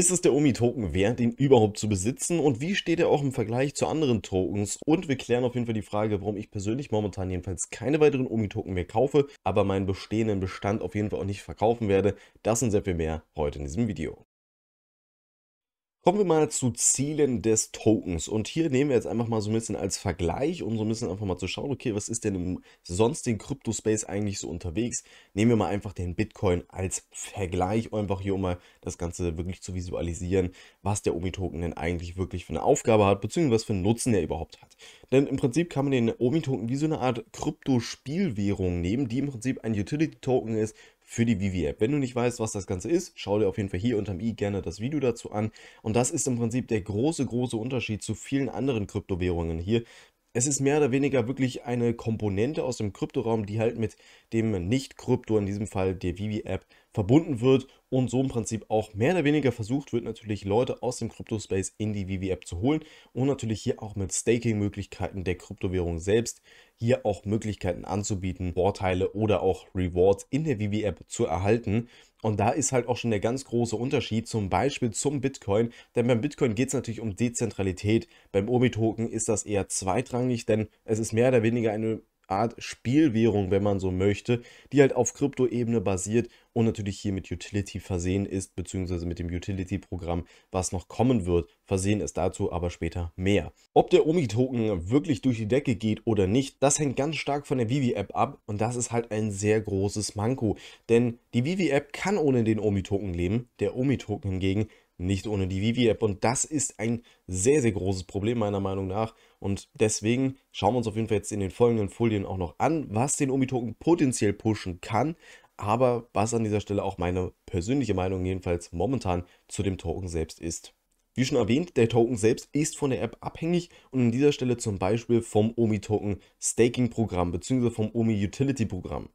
Ist es der Omi-Token wert, ihn überhaupt zu besitzen und wie steht er auch im Vergleich zu anderen Tokens? Und wir klären auf jeden Fall die Frage, warum ich persönlich momentan jedenfalls keine weiteren Omi-Token mehr kaufe, aber meinen bestehenden Bestand auf jeden Fall auch nicht verkaufen werde. Das und sehr viel mehr heute in diesem Video. Kommen wir mal zu Zielen des Tokens. Und hier nehmen wir jetzt einfach mal so ein bisschen als Vergleich, um so ein bisschen einfach mal zu schauen, okay, was ist denn im sonstigen Crypto-Space eigentlich so unterwegs? Nehmen wir mal einfach den Bitcoin als Vergleich, einfach hier, um mal das Ganze wirklich zu visualisieren, was der Omi-Token denn eigentlich wirklich für eine Aufgabe hat, beziehungsweise was für einen Nutzen er überhaupt hat. Denn im Prinzip kann man den Omi-Token wie so eine Art Krypto-Spielwährung nehmen, die im Prinzip ein Utility-Token ist für die Vivi-App. Wenn du nicht weißt, was das Ganze ist, schau dir auf jeden Fall hier unterm i gerne das Video dazu an. Und das ist im Prinzip der große, große Unterschied zu vielen anderen Kryptowährungen hier. Es ist mehr oder weniger wirklich eine Komponente aus dem Kryptoraum, die halt mit dem Nicht-Krypto, in diesem Fall der Vivi-App, verbunden wird und so im Prinzip auch mehr oder weniger versucht wird, natürlich Leute aus dem Crypto-Space in die Vivi App zu holen und natürlich hier auch mit Staking-Möglichkeiten der Kryptowährung selbst hier auch Möglichkeiten anzubieten, Vorteile oder auch Rewards in der Vivi App zu erhalten. Und da ist halt auch schon der ganz große Unterschied zum Beispiel zum Bitcoin, denn beim Bitcoin geht es natürlich um Dezentralität, beim Omi-Token ist das eher zweitrangig, denn es ist mehr oder weniger eine Art Spielwährung, wenn man so möchte, die halt auf Kryptoebene basiert und natürlich hier mit Utility versehen ist, beziehungsweise mit dem Utility-Programm, was noch kommen wird. Versehen ist dazu aber später mehr. Ob der Omi-Token wirklich durch die Decke geht oder nicht, das hängt ganz stark von der Vivi-App ab und das ist halt ein sehr großes Manko, denn die Vivi-App kann ohne den Omi-Token leben, der Omi-Token hingegen nicht ohne die Vivi-App. Und das ist ein sehr, sehr großes Problem meiner Meinung nach. Und deswegen schauen wir uns auf jeden Fall jetzt in den folgenden Folien auch noch an, was den Omi-Token potenziell pushen kann. Aber was an dieser Stelle auch meine persönliche Meinung jedenfalls momentan zu dem Token selbst ist. Wie schon erwähnt, der Token selbst ist von der App abhängig und an dieser Stelle zum Beispiel vom OMI Token Staking Programm bzw. vom OMI Utility Programm.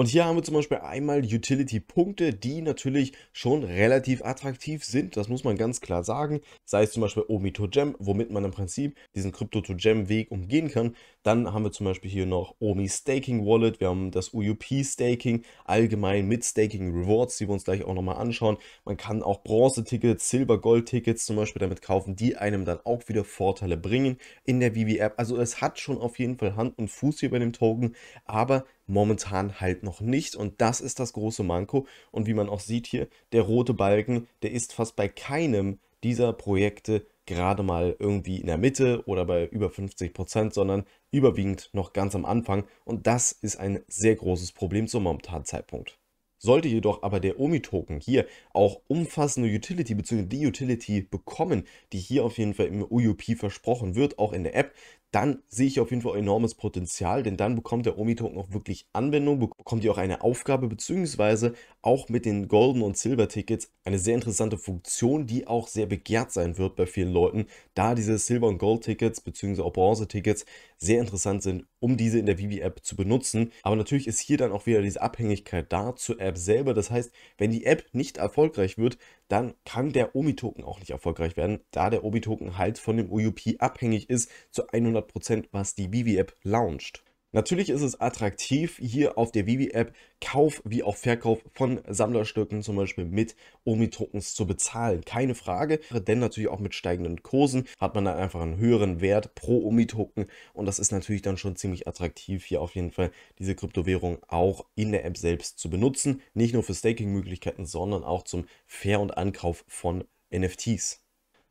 Und hier haben wir zum Beispiel einmal Utility-Punkte, die natürlich schon relativ attraktiv sind. Das muss man ganz klar sagen. Sei es zum Beispiel Omi 2 Gem, womit man im Prinzip diesen Crypto to Gem Weg umgehen kann. Dann haben wir zum Beispiel hier noch Omi Staking Wallet. Wir haben das UUP Staking allgemein mit Staking Rewards, die wir uns gleich auch nochmal anschauen. Man kann auch Bronze-Tickets, Silber-Gold-Tickets zum Beispiel damit kaufen, die einem dann auch wieder Vorteile bringen in der Vivi App. Also es hat schon auf jeden Fall Hand und Fuß hier bei dem Token, aber momentan halt noch nicht. Und das ist das große Manko. Und wie man auch sieht hier, der rote Balken, der ist fast bei keinem dieser Projekte gerade mal irgendwie in der Mitte oder bei über 50 Prozent, sondern überwiegend noch ganz am Anfang. Und das ist ein sehr großes Problem zum momentanen Zeitpunkt. Sollte jedoch aber der OMI-Token hier auch umfassende Utility bzw. die Utility bekommen, die hier auf jeden Fall im UUP versprochen wird, auch in der App, dann sehe ich auf jeden Fall enormes Potenzial, denn dann bekommt der OMI-Token auch wirklich Anwendung, bekommt ihr auch eine Aufgabe, beziehungsweise auch mit den Golden- und Silver-Tickets eine sehr interessante Funktion, die auch sehr begehrt sein wird bei vielen Leuten, da diese Silber- und Gold-Tickets, beziehungsweise auch Bronze-Tickets sehr interessant sind, um diese in der Vivi-App zu benutzen. Aber natürlich ist hier dann auch wieder diese Abhängigkeit da zur App selber. Das heißt, wenn die App nicht erfolgreich wird, dann kann der OMI-Token auch nicht erfolgreich werden, da der OMI-Token halt von dem UUP abhängig ist zu 100 100%, was die Vivi-App launcht. Natürlich ist es attraktiv, hier auf der Vivi-App Kauf wie auch Verkauf von Sammlerstücken zum Beispiel mit Omi-Tokens zu bezahlen. Keine Frage, denn natürlich auch mit steigenden Kursen hat man dann einfach einen höheren Wert pro Omi-Token und das ist natürlich dann schon ziemlich attraktiv, hier auf jeden Fall diese Kryptowährung auch in der App selbst zu benutzen. Nicht nur für Staking-Möglichkeiten, sondern auch zum Ver- und Ankauf von NFTs.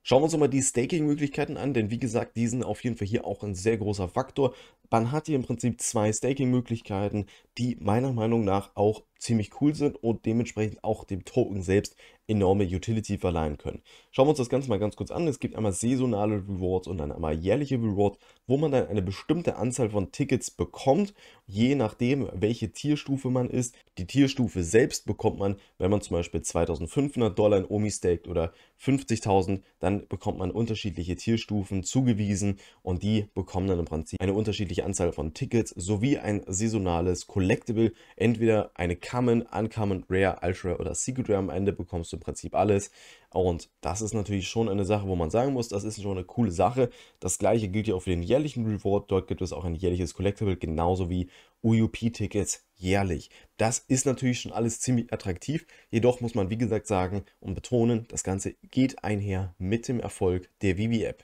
Schauen wir uns mal die Staking-Möglichkeiten an, denn wie gesagt, die sind auf jeden Fall hier auch ein sehr großer Faktor man hat hier im Prinzip zwei Staking-Möglichkeiten, die meiner Meinung nach auch ziemlich cool sind und dementsprechend auch dem Token selbst enorme Utility verleihen können. Schauen wir uns das Ganze mal ganz kurz an. Es gibt einmal saisonale Rewards und dann einmal jährliche Rewards, wo man dann eine bestimmte Anzahl von Tickets bekommt, je nachdem, welche Tierstufe man ist. Die Tierstufe selbst bekommt man, wenn man zum Beispiel 2500 Dollar in Omi staked oder 50.000, dann bekommt man unterschiedliche Tierstufen zugewiesen und die bekommen dann im Prinzip eine unterschiedliche monatliche Anzahl von Tickets sowie ein saisonales Collectible. Entweder eine Common, Uncommon, Rare, Ultra oder Secret Rare. Am Ende bekommst du im Prinzip alles. Und das ist natürlich schon eine Sache, wo man sagen muss, das ist schon eine coole Sache. Das gleiche gilt ja auch für den jährlichen Reward. Dort gibt es auch ein jährliches Collectible, genauso wie UUP-Tickets jährlich. Das ist natürlich schon alles ziemlich attraktiv. Jedoch muss man, wie gesagt, sagen und betonen, das Ganze geht einher mit dem Erfolg der Vivi-App.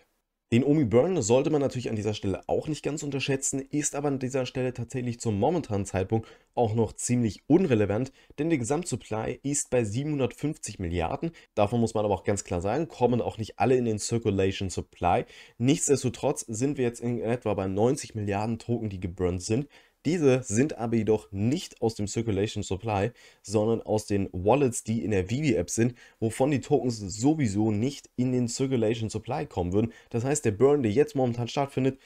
Den Omi Burn sollte man natürlich an dieser Stelle auch nicht ganz unterschätzen, ist aber an dieser Stelle tatsächlich zum momentanen Zeitpunkt auch noch ziemlich unrelevant, denn der Gesamtsupply ist bei 750 Milliarden. Davon muss man aber auch ganz klar sagen, kommen auch nicht alle in den Circulation Supply. Nichtsdestotrotz sind wir jetzt in etwa bei 90 Milliarden Token, die geburnt sind. Diese sind aber jedoch nicht aus dem Circulation Supply, sondern aus den Wallets, die in der Vivi-App sind, wovon die Tokens sowieso nicht in den Circulation Supply kommen würden. Das heißt, der Burn, der jetzt momentan stattfindet,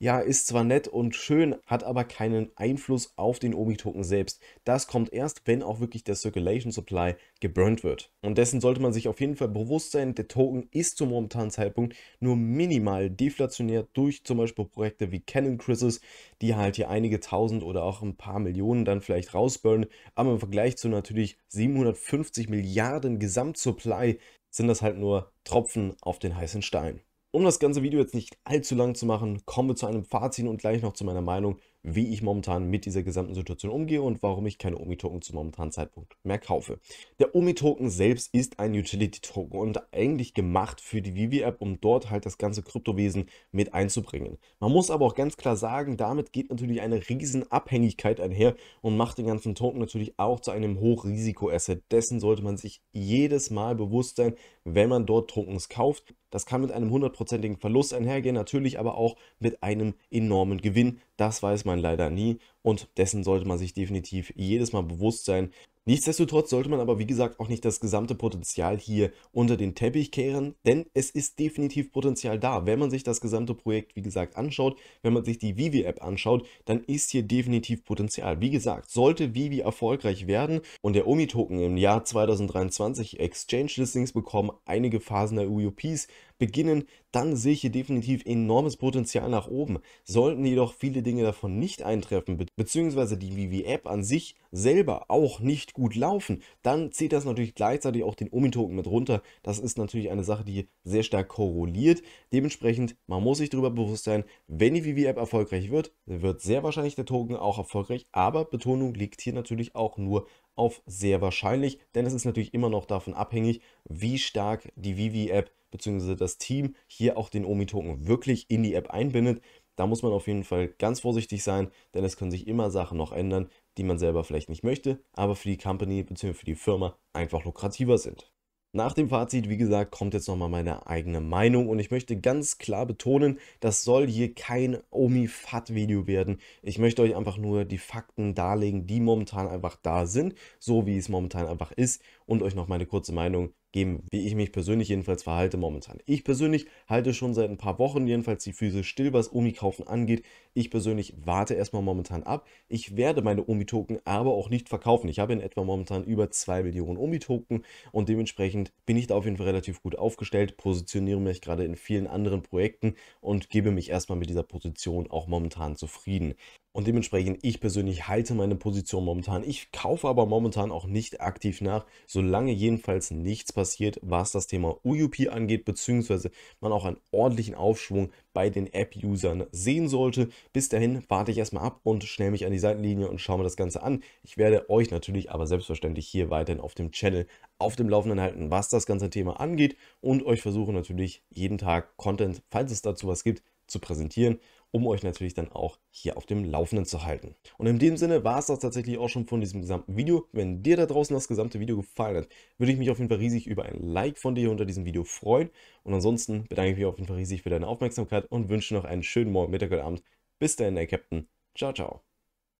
ja, ist zwar nett und schön, hat aber keinen Einfluss auf den obi token selbst. Das kommt erst, wenn auch wirklich der Circulation Supply geburnt wird. Und dessen sollte man sich auf jeden Fall bewusst sein, der Token ist zum momentanen Zeitpunkt nur minimal deflationär durch zum Beispiel Projekte wie Canon Crisis, die halt hier einige tausend oder auch ein paar Millionen dann vielleicht rausburnen. Aber im Vergleich zu natürlich 750 Milliarden Gesamtsupply sind das halt nur Tropfen auf den heißen Stein. Um das ganze Video jetzt nicht allzu lang zu machen, kommen wir zu einem Fazit und gleich noch zu meiner Meinung wie ich momentan mit dieser gesamten Situation umgehe und warum ich keine Omi-Token zum momentanen Zeitpunkt mehr kaufe. Der Omi-Token selbst ist ein Utility-Token und eigentlich gemacht für die Vivi-App, um dort halt das ganze Kryptowesen mit einzubringen. Man muss aber auch ganz klar sagen, damit geht natürlich eine riesen Abhängigkeit einher und macht den ganzen Token natürlich auch zu einem Hochrisiko-Asset. Dessen sollte man sich jedes Mal bewusst sein, wenn man dort Tokens kauft. Das kann mit einem hundertprozentigen Verlust einhergehen, natürlich aber auch mit einem enormen Gewinn. Das weiß man man leider nie und dessen sollte man sich definitiv jedes Mal bewusst sein. Nichtsdestotrotz sollte man aber, wie gesagt, auch nicht das gesamte Potenzial hier unter den Teppich kehren, denn es ist definitiv Potenzial da. Wenn man sich das gesamte Projekt, wie gesagt, anschaut, wenn man sich die Vivi-App anschaut, dann ist hier definitiv Potenzial. Wie gesagt, sollte Vivi erfolgreich werden und der Omi-Token im Jahr 2023 Exchange-Listings bekommen, einige Phasen der UUPs e beginnen, dann sehe ich hier definitiv enormes Potenzial nach oben. Sollten jedoch viele Dinge davon nicht eintreffen, beziehungsweise die Vivi-App an sich selber auch nicht gut laufen, dann zieht das natürlich gleichzeitig auch den Omi-Token mit runter. Das ist natürlich eine Sache, die sehr stark korreliert. Dementsprechend, man muss sich darüber bewusst sein, wenn die Vivi-App erfolgreich wird, wird sehr wahrscheinlich der Token auch erfolgreich, aber Betonung liegt hier natürlich auch nur auf sehr wahrscheinlich, denn es ist natürlich immer noch davon abhängig, wie stark die Vivi-App bzw. das Team hier auch den Omi-Token wirklich in die App einbindet. Da muss man auf jeden Fall ganz vorsichtig sein, denn es können sich immer Sachen noch ändern, die man selber vielleicht nicht möchte, aber für die Company bzw. für die Firma einfach lukrativer sind. Nach dem Fazit, wie gesagt, kommt jetzt nochmal meine eigene Meinung und ich möchte ganz klar betonen, das soll hier kein Omi-Fat-Video werden. Ich möchte euch einfach nur die Fakten darlegen, die momentan einfach da sind, so wie es momentan einfach ist und euch noch meine kurze Meinung geben, wie ich mich persönlich jedenfalls verhalte momentan. Ich persönlich halte schon seit ein paar Wochen jedenfalls die Füße still, was Omi-Kaufen angeht. Ich persönlich warte erstmal momentan ab. Ich werde meine Omi-Token aber auch nicht verkaufen. Ich habe in etwa momentan über 2 Millionen Omi-Token und dementsprechend bin ich da auf jeden Fall relativ gut aufgestellt, positioniere mich gerade in vielen anderen Projekten und gebe mich erstmal mit dieser Position auch momentan zufrieden. Und dementsprechend, ich persönlich halte meine Position momentan. Ich kaufe aber momentan auch nicht aktiv nach, solange jedenfalls nichts passiert, was das Thema UUP angeht, beziehungsweise man auch einen ordentlichen Aufschwung bei den App-Usern sehen sollte. Bis dahin warte ich erstmal ab und schnell mich an die Seitenlinie und schaue mir das Ganze an. Ich werde euch natürlich aber selbstverständlich hier weiterhin auf dem Channel auf dem Laufenden halten, was das ganze Thema angeht und euch versuche natürlich jeden Tag Content, falls es dazu was gibt, zu präsentieren um euch natürlich dann auch hier auf dem Laufenden zu halten. Und in dem Sinne war es das tatsächlich auch schon von diesem gesamten Video. Wenn dir da draußen das gesamte Video gefallen hat, würde ich mich auf jeden Fall riesig über ein Like von dir unter diesem Video freuen. Und ansonsten bedanke ich mich auf jeden Fall riesig für deine Aufmerksamkeit und wünsche noch einen schönen Morgen, Mittag oder Abend. Bis dahin, der Captain. Ciao, ciao.